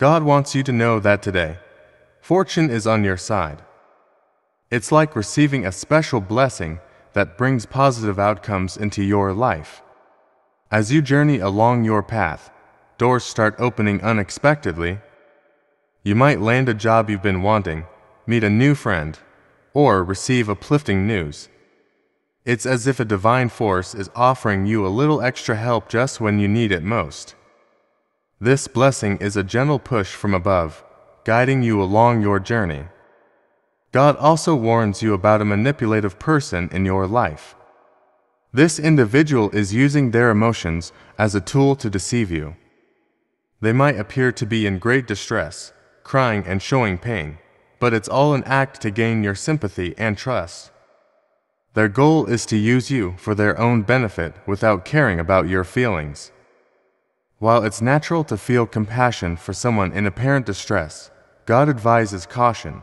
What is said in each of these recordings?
God wants you to know that today, fortune is on your side. It's like receiving a special blessing that brings positive outcomes into your life. As you journey along your path, doors start opening unexpectedly. You might land a job you've been wanting, meet a new friend, or receive uplifting news. It's as if a divine force is offering you a little extra help just when you need it most. This blessing is a gentle push from above, guiding you along your journey. God also warns you about a manipulative person in your life. This individual is using their emotions as a tool to deceive you. They might appear to be in great distress, crying and showing pain, but it's all an act to gain your sympathy and trust. Their goal is to use you for their own benefit without caring about your feelings. While it's natural to feel compassion for someone in apparent distress, God advises caution.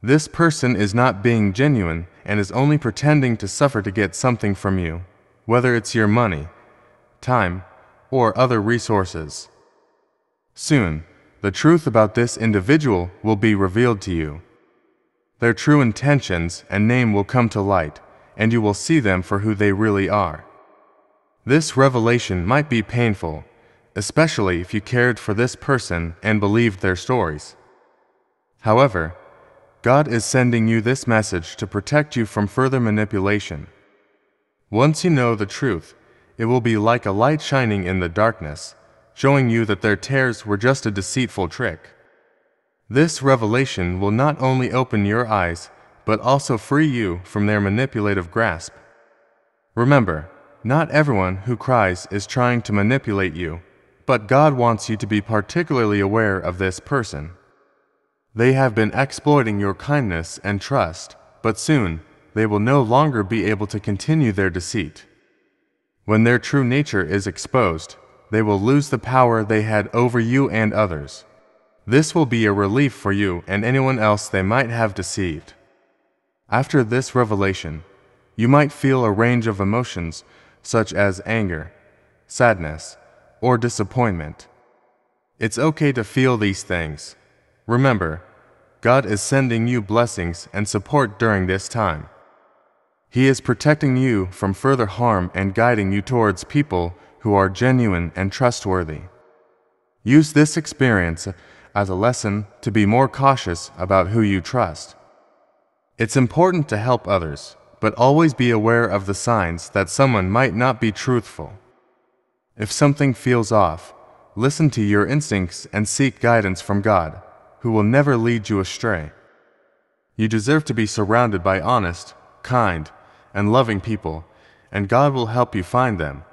This person is not being genuine and is only pretending to suffer to get something from you, whether it's your money, time, or other resources. Soon, the truth about this individual will be revealed to you. Their true intentions and name will come to light, and you will see them for who they really are. This revelation might be painful, especially if you cared for this person and believed their stories. However, God is sending you this message to protect you from further manipulation. Once you know the truth, it will be like a light shining in the darkness, showing you that their tears were just a deceitful trick. This revelation will not only open your eyes, but also free you from their manipulative grasp. Remember, not everyone who cries is trying to manipulate you, but God wants you to be particularly aware of this person. They have been exploiting your kindness and trust, but soon they will no longer be able to continue their deceit. When their true nature is exposed, they will lose the power they had over you and others. This will be a relief for you and anyone else they might have deceived. After this revelation, you might feel a range of emotions such as anger, sadness, or disappointment. It's okay to feel these things. Remember, God is sending you blessings and support during this time. He is protecting you from further harm and guiding you towards people who are genuine and trustworthy. Use this experience as a lesson to be more cautious about who you trust. It's important to help others, but always be aware of the signs that someone might not be truthful. If something feels off, listen to your instincts and seek guidance from God, who will never lead you astray. You deserve to be surrounded by honest, kind, and loving people, and God will help you find them.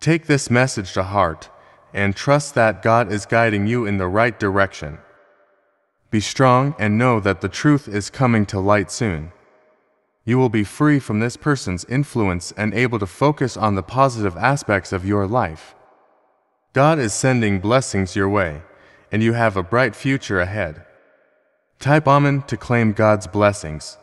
Take this message to heart and trust that God is guiding you in the right direction. Be strong and know that the truth is coming to light soon. You will be free from this person's influence and able to focus on the positive aspects of your life. God is sending blessings your way, and you have a bright future ahead. Type Amen to claim God's blessings.